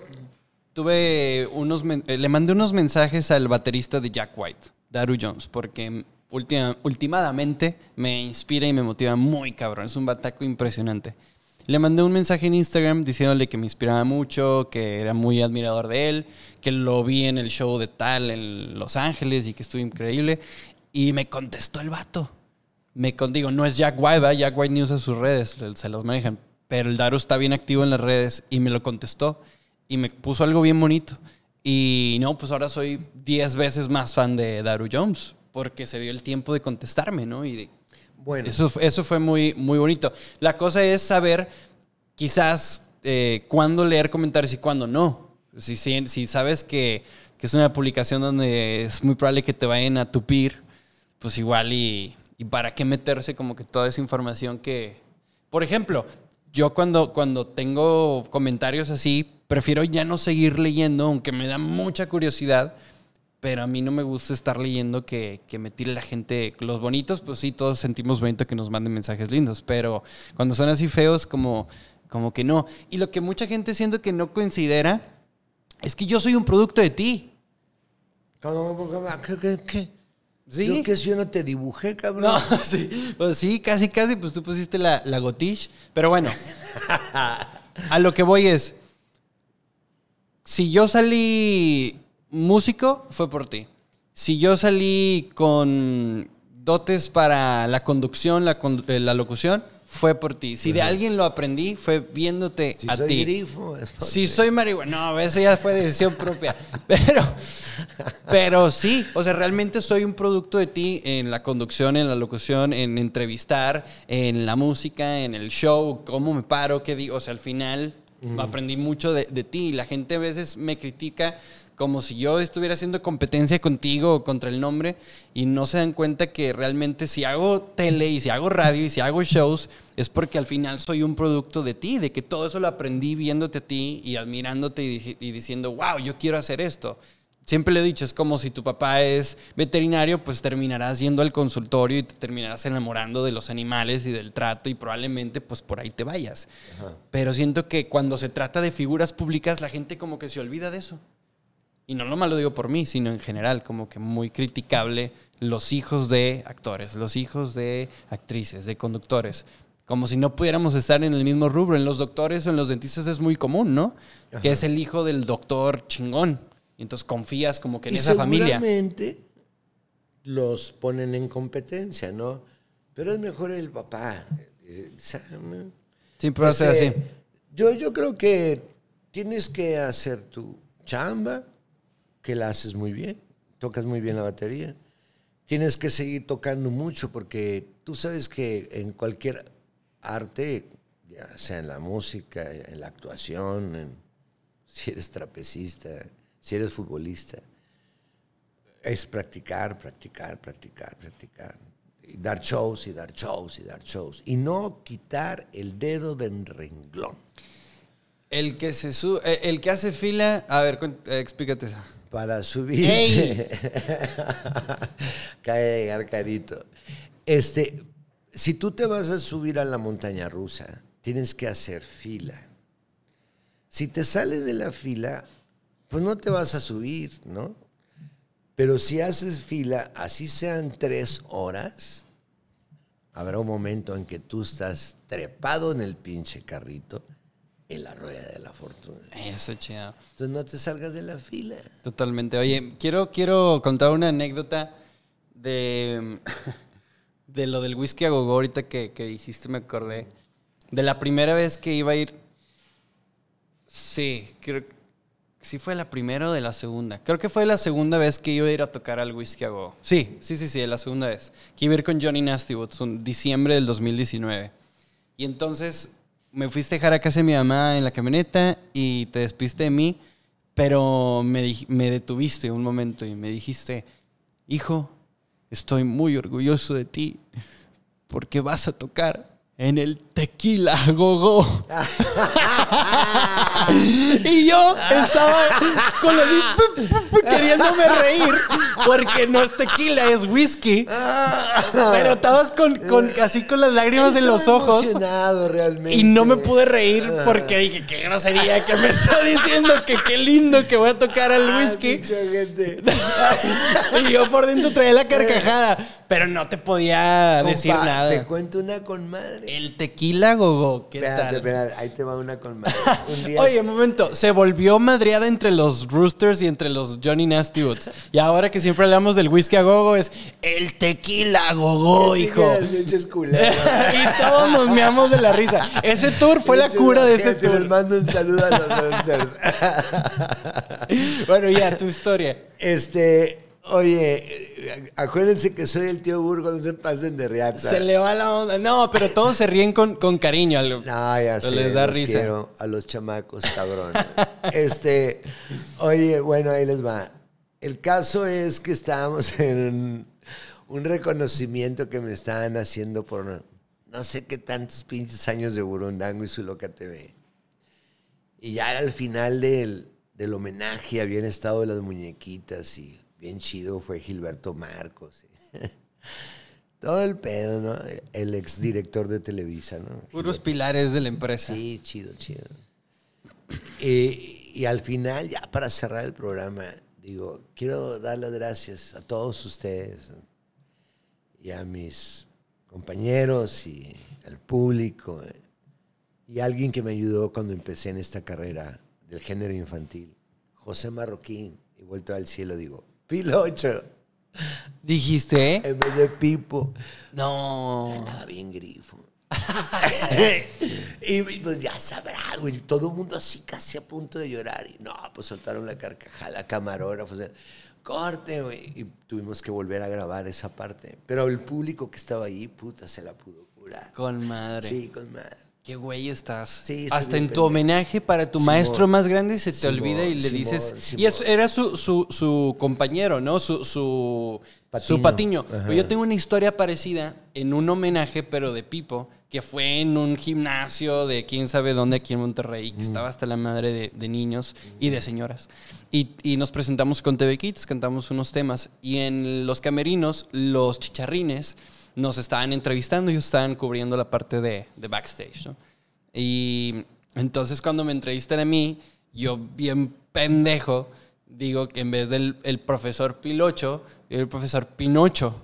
tuve unos eh, le mandé unos mensajes al baterista de Jack White, Daru Jones, porque últimamente me inspira y me motiva muy cabrón. Es un bataco impresionante. Le mandé un mensaje en Instagram diciéndole que me inspiraba mucho, que era muy admirador de él, que lo vi en el show de tal en Los Ángeles y que estuvo increíble. Y me contestó el vato. Me no es Jack White, Jack White News a sus redes, se los manejan. Pero el Daru está bien activo en las redes y me lo contestó y me puso algo bien bonito. Y no, pues ahora soy 10 veces más fan de Daru Jones porque se dio el tiempo de contestarme, ¿no? Y bueno. Eso, eso fue muy, muy bonito. La cosa es saber quizás eh, cuándo leer comentarios y cuándo no. Si, si, sabes que, que, es una publicación donde es muy probable que te vayan a tupir, pues igual y, para qué meterse como que toda esa información que... Por ejemplo, yo cuando, cuando tengo comentarios así, prefiero ya no seguir leyendo, aunque me da mucha curiosidad, pero a mí no me gusta estar leyendo que, que me tire la gente. Los bonitos, pues sí, todos sentimos bonito que nos manden mensajes lindos, pero cuando son así feos, como, como que no. Y lo que mucha gente siento que no considera es que yo soy un producto de ti. ¿Qué? qué, qué? ¿Sí? Yo que si yo no te dibujé, cabrón. Pues sí, casi, casi, pues tú pusiste la, la gotiche. Pero bueno, a lo que voy es, si yo salí músico, fue por ti. Si yo salí con dotes para la conducción, la, eh, locución, fue por ti. Si de alguien lo aprendí, fue viéndote a ti. si soy marihuana, no, veces ya fue decisión propia. Pero, pero sí, o sea, realmente soy un producto de ti en la conducción, en la locución, en entrevistar, en la música, en el show, cómo me paro, qué digo. O sea, al final Aprendí mucho de, de ti. La gente a veces me critica como si yo estuviera haciendo competencia contigo o contra el nombre y no se dan cuenta que realmente si hago tele y si hago radio y si hago shows es porque al final soy un producto de ti, de que todo eso lo aprendí viéndote a ti y admirándote y diciendo, wow, yo quiero hacer esto siempre le he dicho, es como si tu papá es veterinario, pues terminarás yendo al consultorio y te terminarás enamorando de los animales y del trato y probablemente pues por ahí te vayas. Pero siento que cuando se trata de figuras públicas la gente como que se olvida de eso. Y no lo malo digo por mí, sino en general, como que muy criticable los hijos de actores, los hijos de actrices, de conductores como si no pudiéramos estar en el mismo rubro. En los doctores o en los dentistas es muy común, ¿no? Que es el hijo del doctor chingón. Y entonces confías como que en esa familia. Seguramente los ponen en competencia, ¿no? Pero es mejor el papá. Sí, va este, así. Yo, yo creo que tienes que hacer tu chamba, que la haces muy bien, tocas muy bien la batería. Tienes que seguir tocando mucho porque tú sabes que en cualquier arte, ya sea en la música, en la actuación, si eres trapecista, si eres futbolista, es practicar, practicar, practicar, practicar. Y dar shows y dar shows y dar shows. Y no quitar el dedo del renglón. El que se eh, el que hace fila, a ver, eh, explícate. Para subir, cae Este, si tú te vas a subir a la montaña rusa, tienes que hacer fila. Si te sales de la fila, pues no te vas a subir, ¿no? Pero si haces fila, así sean tres horas, habrá un momento en que tú estás trepado en el pinche carrito en la rueda de la fortuna. Eso, chido. Entonces no te salgas de la fila. Totalmente. Oye, quiero, quiero contar una anécdota de, de lo del whisky a gogo ahorita que, que dijiste, me acordé. De la primera vez que iba a ir. Sí, creo que Sí fue la primera o de la segunda. Creo que fue la segunda vez que iba a ir a tocar al Whisky a Go. Sí, sí, sí, sí, la segunda vez. Que ir con Johnny Nasty Watson, en diciembre del 2019. Y entonces me fuiste a dejar a casa de mi mamá en la camioneta y te despiste de mí, pero me, me detuviste un momento y me dijiste, hijo, estoy muy orgulloso de ti porque vas a tocar en el tequila gogo. y yo estaba con queriéndome reír porque no es tequila, es whisky. Pero estabas con, así con las lágrimas en los ojos. Y no me pude reír ah. porque dije, qué grosería que me está diciendo que qué lindo que voy a tocar al ah, whisky. y yo por dentro traía la carcajada, pero no te podía decir nada. Te cuento una con madre el tequila gogo, ¿qué espérate, tal? Espérate, ahí te va una con Oye, un momento, se volvió madreada entre los Roosters y entre los Johnny Nasty Woods. Y ahora que siempre hablamos del whisky a gogo es el tequila gogo, hijo. y todos nos meamos de la risa. Ese tour fue la cura de ese tour. Les mando un saludo a los Roosters. bueno, ya, tu historia. Este, Oye, eh, acuérdense que soy el tío Burgo, no se pasen de riata. Se le va la onda. No, pero todos se ríen con, cariño. no, ya sé, Les da risa. a los chamacos, cabrón. este, oye, bueno, ahí les va. El caso es que estábamos en un, reconocimiento que me estaban haciendo por no sé qué tantos pinches años de Burundango y su loca TV. Y ya al final del homenaje habían estado las muñequitas y bien chido fue Gilberto Marcos. Eh. Todo el pedo, ¿no? El director de Televisa, ¿no? Puros pilares de la empresa. Sí, chido, chido. Eh, y al final, ya para cerrar el programa, digo, quiero dar las gracias a todos ustedes y a mis compañeros y al público ¿eh? y a alguien que me ayudó cuando empecé en esta carrera del género infantil, José Marroquín, y vuelto al cielo digo, Pilocho. ¿Dijiste? ¿eh? En vez de Pipo. No. Estaba bien grifo. y pues ya sabrás, güey. Todo el mundo así casi a punto de llorar. Y no, pues soltaron la carcajada, camarógrafo, O sea, corte, güey. Y tuvimos que volver a grabar esa parte. Pero el público que estaba ahí, puta, se la pudo curar. Con madre. Sí, con madre. Qué güey estás. Hasta en tu homenaje para tu maestro más grande se te olvida y le dices. Y eso era su, su, compañero, ¿no? Su, su patiño. Pues yo tengo una historia parecida en un homenaje, pero de Pipo, que fue en un gimnasio de quién sabe dónde aquí en Monterrey, que estaba hasta la madre de, niños y de señoras. Y, y, nos presentamos con TV Kids, cantamos unos temas. Y en los camerinos, los chicharrines nos estaban entrevistando, ellos estaban cubriendo la parte de, backstage, Y entonces cuando me entrevistan a mí, yo bien pendejo, digo que en vez del el profesor Pilocho, el profesor Pinocho.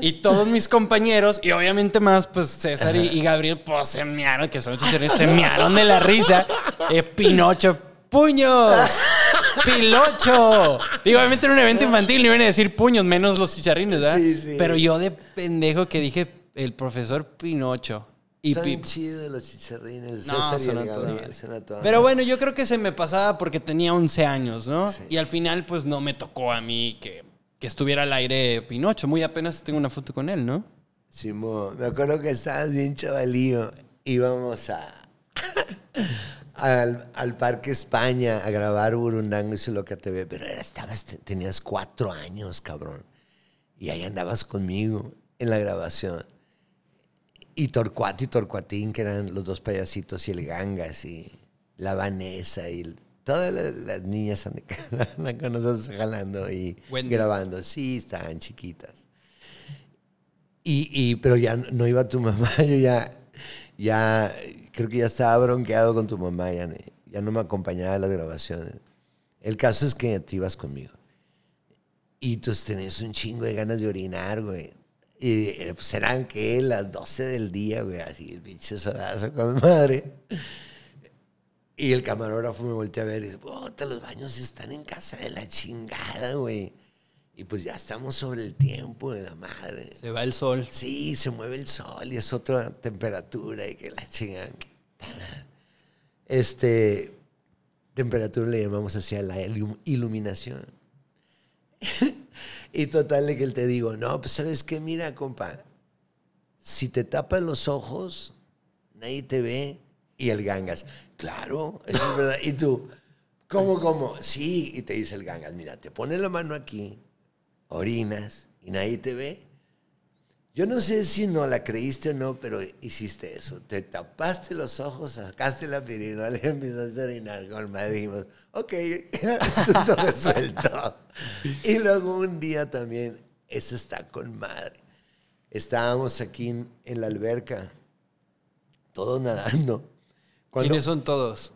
y todos mis compañeros, y obviamente más, pues César y, Gabriel, pues se que son chichones, se mearon de la risa. Eh, Pinocho, puños. ¡Pinocho! Digo, obviamente en un evento infantil no iban a decir puños, menos los chicharrines, ¿verdad? Sí, sí. Pero yo de pendejo que dije el profesor Pinocho. Y son chidos los chicharrines. No, Pero bueno, yo creo que se me pasaba porque tenía 11 años, ¿no? Y al final, pues no me tocó a mí que, estuviera al aire Pinocho. Muy apenas tengo una foto con él, ¿no? Sí, me acuerdo que estabas bien chavalío. vamos a al, Parque España a grabar Burundango y te TV, pero tenías cuatro años, cabrón. Y ahí andabas conmigo en la grabación. Y Torcuato y Torcuatín, que eran los dos payasitos, y el Gangas, y la Vanessa, y todas las, niñas andan con nosotros jalando y grabando. Sí, estaban chiquitas. Y, pero ya no iba tu mamá, yo ya, ya, creo que ya estaba bronqueado con tu mamá, ya, ya no me acompañaba a las grabaciones. El caso es que te ibas conmigo. Y tú tenés un chingo de ganas de orinar, güey. Y eh, pues eran que las 12 del día, güey, así, el pinche sodazo con madre. Y el camarógrafo me volteó a ver y dice, puta, los baños están en casa de la chingada, güey. Y pues ya estamos sobre el tiempo de la madre. Se va el sol. Sí, se mueve el sol y es otra temperatura y que la chingada. Este, temperatura le llamamos así a la iluminación. y total de que él te digo, no, pues sabes qué, mira, compa, si te tapas los ojos, nadie te ve y el gangas. Claro, eso es verdad. Y tú, ¿cómo, cómo? Sí, y te dice el gangas, mira, te pone la mano aquí orinas y nadie te ve. Yo no sé si no la creíste o no, pero hiciste eso. Te tapaste los ojos, sacaste la pirinola y empezaste a orinar con madre dijimos, ok, asunto resuelto. y luego un día también, eso está con madre. Estábamos aquí en, la alberca, todos nadando. ¿Quiénes son todos?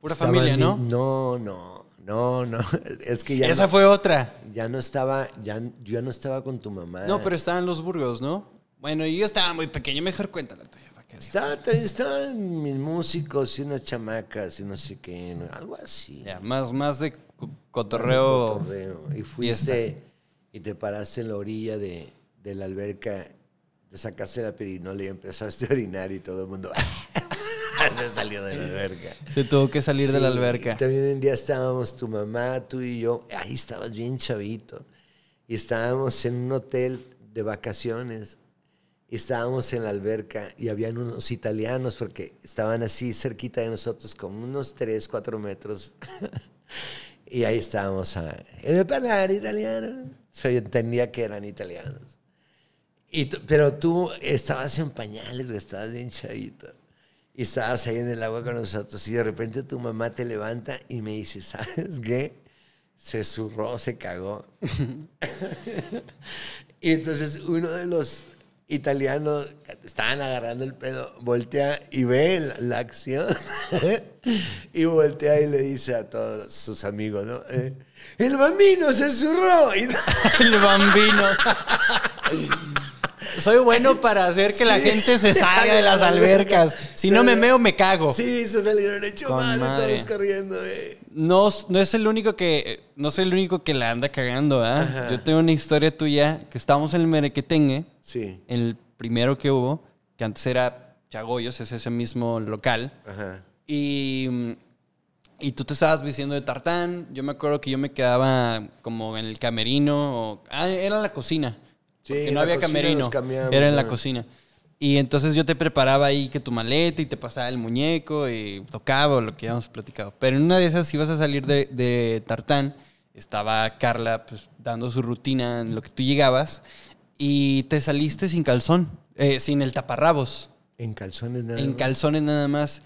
Pura familia, ¿no? No, no no, no, es que ya. Esa fue otra. Ya no estaba, ya, yo no estaba con tu mamá. No, pero estaban los Burgos, ¿no? Bueno, y yo estaba muy pequeño, mejor cuéntala tuya. Estaban mis músicos y unas chamacas y no sé qué, algo así. Ya, más, más de cotorreo. Y fuiste y te paraste en la orilla de, la alberca, te sacaste la pirinola y empezaste a orinar y todo el mundo se salió de la alberca. Se tuvo que salir de la alberca. También un día estábamos tu mamá, tú y yo. Ahí estabas bien chavito. Y estábamos en un hotel de vacaciones. Y estábamos en la alberca y habían unos italianos porque estaban así cerquita de nosotros, como unos 3, 4 metros. y ahí estábamos a ah, hablar italiano. yo entendía que eran italianos. Y pero tú estabas en pañales, estabas bien chavito y estabas ahí en el agua con nosotros y de repente tu mamá te levanta y me dice, ¿sabes qué? Se zurró, se cagó. y entonces uno de los italianos estaban agarrando el pedo, voltea y ve la, acción y voltea y le dice a todos sus amigos, ¿no? Eh, el bambino se zurró. el bambino soy bueno para hacer que la gente se salga de las albercas. Si no me meo, me cago. Sí, se salieron hecho mal, todos corriendo, eh. No, no es el único que. Eh, no soy el único que la anda cagando, Yo tengo una historia tuya que estábamos en el Merequetengue. Sí. El primero que hubo, que antes era Chagoyos, es ese mismo local. Ajá. Y. Y tú te estabas vistiendo de tartán. Yo me acuerdo que yo me quedaba como en el camerino. O, ah, era la cocina que no había camerino. Era en la cocina. Y entonces yo te preparaba ahí que tu maleta y te pasaba el muñeco y tocaba o lo que habíamos platicado. Pero en una de esas ibas a salir de, de Tartán, estaba Carla pues, dando su rutina en lo que tú llegabas y te saliste sin calzón, eh, sin el taparrabos. En calzones nada más. En calzones nada más.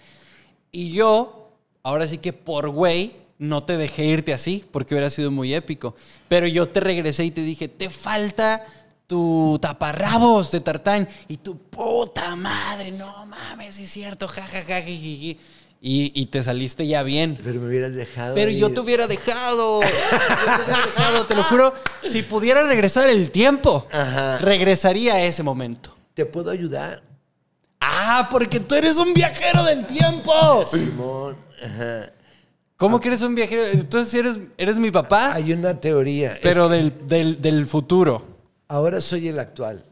Y yo, ahora sí que por güey, no te dejé irte así porque hubiera sido muy épico. Pero yo te regresé y te dije, te falta tu taparrabos de tartán y tu puta madre, no mames, es cierto, jajaja, y, y, te saliste ya bien. Pero me hubieras dejado. Pero yo te hubiera dejado. yo te dejado, te lo juro. Si pudiera regresar el tiempo, regresaría a ese momento. ¿Te puedo ayudar? Ah, porque tú eres un viajero del tiempo. Simón, ¿Cómo que eres un viajero? Entonces eres, eres mi papá. Hay una teoría. Pero del, del, futuro. Ahora soy el actual.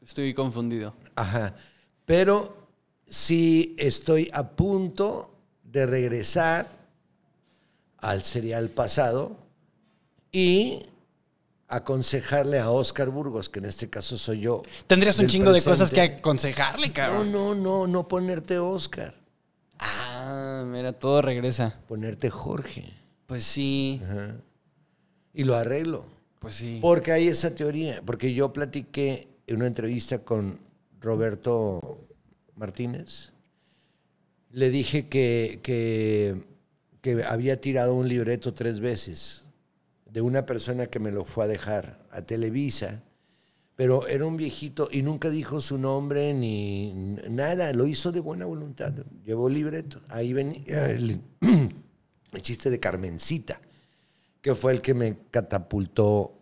Estoy confundido. Ajá. Pero si estoy a punto de regresar al serial pasado y aconsejarle a Oscar Burgos, que en este caso soy yo. Tendrías un chingo de cosas que aconsejarle, cabrón. No, no, no, no ponerte Oscar. Ah, mira, todo regresa. Ponerte Jorge. Pues sí. Ajá. Y lo arreglo. Pues porque hay esa teoría. Porque yo platiqué en una entrevista con Roberto Martínez. Le dije que, había tirado un libreto tres veces de una persona que me lo fue a dejar a Televisa pero era un viejito y nunca dijo su nombre ni nada, lo hizo de buena voluntad, llevó libreto. Ahí venía el chiste de Carmencita que fue el que me catapultó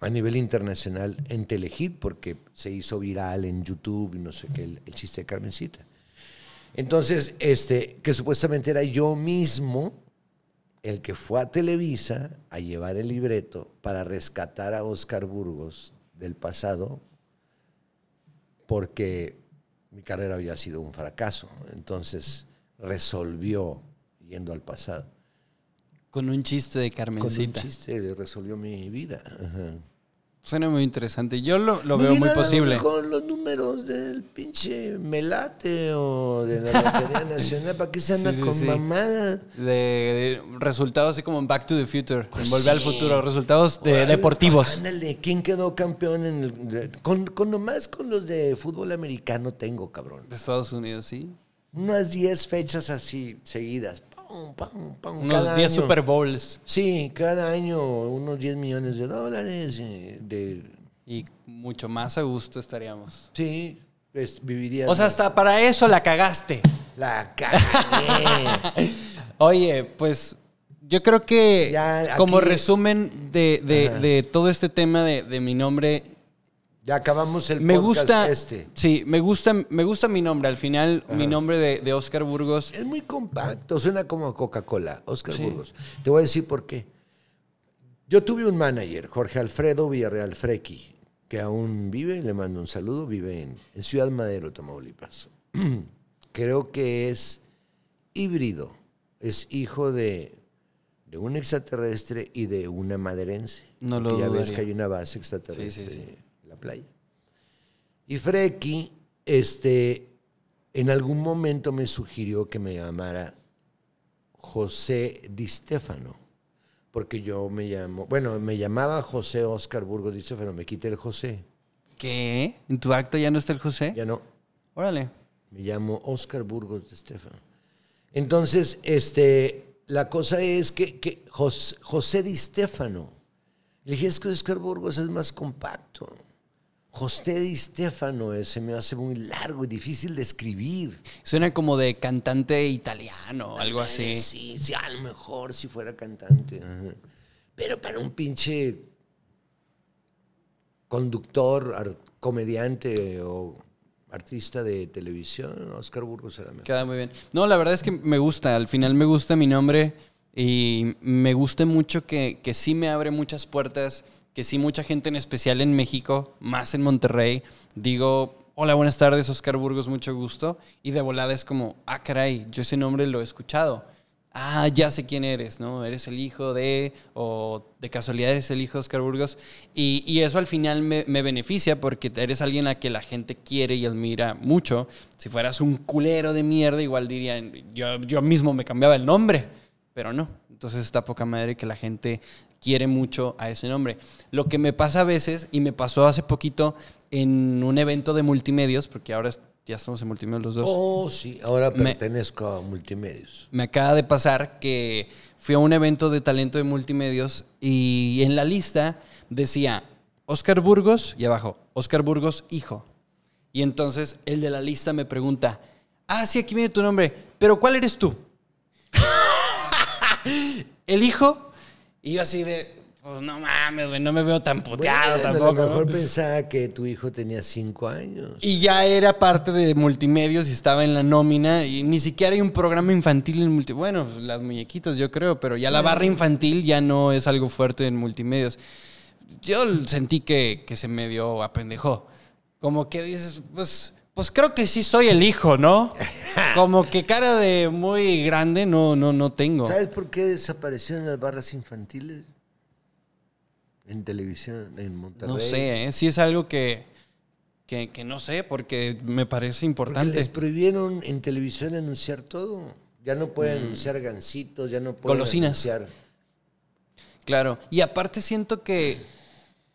a nivel internacional en Telehit, porque se hizo viral en YouTube y no sé qué, el, chiste de Carmencita. Entonces, este, que supuestamente era yo mismo el que fue a Televisa a llevar el libreto para rescatar a Oscar Burgos del pasado, porque mi carrera había sido un fracaso. Entonces, resolvió yendo al pasado. Con un chiste de Carmencita. Con un chiste resolvió mi vida. Suena muy interesante. Yo lo, veo muy posible. Con los números del pinche Melate o de la Lotería Nacional, ¿para qué se anda con De, resultados así como en Back to the Future, pues Volver al Futuro, resultados de, deportivos. Ándale, ¿quién quedó campeón en con, con nomás con los de fútbol americano tengo, cabrón. De Estados Unidos, sí. Unas 10 fechas así seguidas unos 10 Super Bowls. Sí, cada año unos 10 millones de dólares. Eh, y mucho más a gusto estaríamos. Sí, pues, vivirías. O sea, hasta para eso la cagaste. La cagué. Oye, pues yo creo que como resumen de, todo este tema de, de mi nombre, ya acabamos el me podcast gusta, este. Sí, me gusta, me gusta mi nombre. Al final, mi nombre de, Oscar Burgos. Es muy compacto, suena como Coca-Cola, Oscar Burgos. Te voy a decir por qué. Yo tuve un manager, Jorge Alfredo Villarreal Frequi, que aún vive, le mando un saludo, vive en, Ciudad Madero, Tamaulipas. Creo que es híbrido, es hijo de, un extraterrestre y de una maderense. No lo Ya ves que hay una base extraterrestre playa. Y Freki, este, en algún momento me sugirió que me llamara José Di Stefano, porque yo me llamo, bueno, me llamaba José Oscar Burgos Di Stefano, me quité el José. ¿Qué? ¿En tu acto ya no está el José? Ya no. Órale. Me llamo Oscar Burgos Di Stefano. Entonces, este, la cosa es que, que José, Di Stefano, le dije, es que Oscar Burgos es más compacto. José Di Stefano eh, se me hace muy largo y difícil de escribir. Suena como de cantante italiano, algo así. Sí, sí, a lo mejor si fuera cantante. Pero para un pinche conductor, comediante o artista de televisión, Oscar Burgos era mejor. Queda muy bien. No, la verdad es que me gusta, al final me gusta mi nombre y me gusta mucho que, que sí me abre muchas puertas que sí mucha gente, en especial en México, más en Monterrey, digo, hola, buenas tardes, Oscar Burgos, mucho gusto, y de volada es como, ah, caray, yo ese nombre lo he escuchado. Ah, ya sé quién eres, ¿no? Eres el hijo de, o de casualidad eres el hijo de Oscar Burgos. Y, eso al final me, beneficia porque eres alguien a que la gente quiere y admira mucho. Si fueras un culero de mierda, igual dirían, yo, yo mismo me cambiaba el nombre, pero no. Entonces está poca madre que la gente quiere mucho a ese nombre. Lo que me pasa a veces, y me pasó hace poquito en un evento de multimedios, porque ahora ya estamos en multimedios los dos. Oh, sí, ahora pertenezco a multimedios. Me acaba de pasar que fui a un evento de talento de multimedios y en la lista decía Oscar Burgos y abajo, Oscar Burgos hijo. Y entonces el de la lista me pregunta, ah, sí, aquí viene tu nombre, pero ¿cuál eres tú? el hijo y yo así de, pues no mames, güey, no me veo tan puteado tampoco. A lo mejor pensaba que tu hijo tenía cinco años. Y ya era parte de multimedios y estaba en la nómina. Y ni siquiera hay un programa infantil en multimedios. Bueno, pues, las muñequitas yo creo, pero ya la barra infantil ya no es algo fuerte en multimedios. Yo sentí que, que se a apendejó. Como que dices, pues pues creo que sí soy el hijo, ¿no? Como que cara de muy grande no, no, no tengo. ¿Sabes por qué desaparecieron las barras infantiles? En televisión, en Monterrey. No sé, ¿eh? sí es algo que, no sé, porque me parece importante. les prohibieron en televisión anunciar todo. Ya no pueden mm. anunciar gancitos, ya no pueden anunciar... anunciar. Claro, y aparte siento que,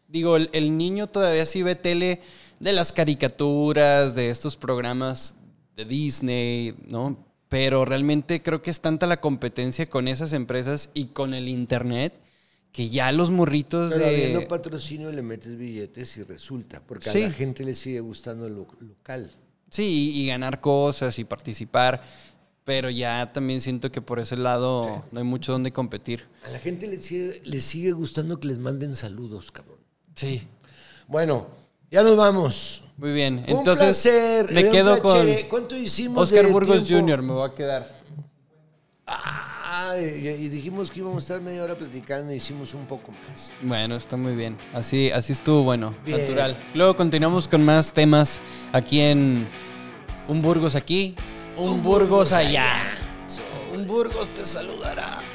digo, el niño todavía sí ve tele de las caricaturas, de estos programas de Disney, ¿no? Pero realmente creo que es tanta la competencia con esas empresas y con el Internet que ya los morritos Pero de... no patrocinio le metes billetes y resulta, porque a la gente le sigue gustando lo local. Sí, y, ganar cosas y participar, pero ya también siento que por ese lado no hay mucho donde competir. A la gente le sigue, le sigue gustando que les manden saludos, cabrón. Sí. Bueno, ya nos vamos. Muy bien. Entonces, me quedo con ¿eh? Oscar Burgos Jr. me va a quedar. y dijimos que íbamos a estar media hora platicando y hicimos un poco más. Bueno, está muy bien. Así, así estuvo bueno, natural. Luego continuamos con más temas aquí en Un Burgos aquí, un, Burgos, allá. Un Burgos te saludará.